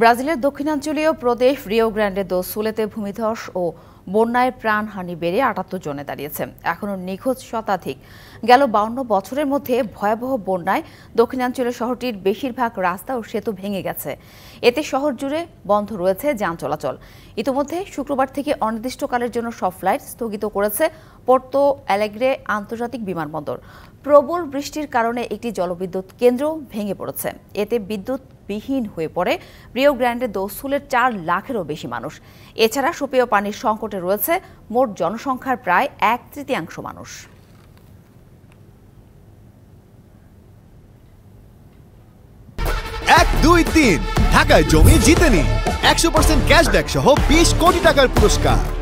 ব্রাজিলের দক্ষিণাঞ্চলীয় প্রদেশ Rio Grande দোসুলেতে সুলেতে ভূমিধস ও বন্যায় প্রাণহানি বেড়ে আটাত্তর জনে দাঁড়িয়েছে এখনও নিখোঁজ শতাধিক গেল বাউন্ন বছরের মধ্যে ভয়াবহ বন্যায় দক্ষিণাঞ্চলের শহরটির বেশিরভাগ রাস্তা ও সেতু ভেঙে গেছে এতে শহর জুড়ে বন্ধ রয়েছে যান চলাচল ইতিমধ্যে শুক্রবার থেকে অনির্দিষ্টকালের জন্য সব ফ্লাইট স্থগিত করেছে পর্তো অ্যালেগ্রে আন্তর্জাতিক বিমানবন্দর প্রবল বৃষ্টির কারণে একটি জলবিদ্যুৎ কেন্দ্র ভেঙে পড়েছে এতে বিদ্যুৎ বিহীন হয়ে পড়ে রিও গ্র্যান্ডে দোসুলের চার লাখেরও বেশি মানুষ এছাড়া সুপেয় পানির সংকটে সংকটে রয়েছে মোট জনসংখ্যার প্রায় এক তৃতীয়াংশ মানুষ এক দুই তিন ঢাকায় জমি জিতেনি একশো পার্সেন্ট ক্যাশব্যাক সহ বিশ কোটি টাকার পুরস্কার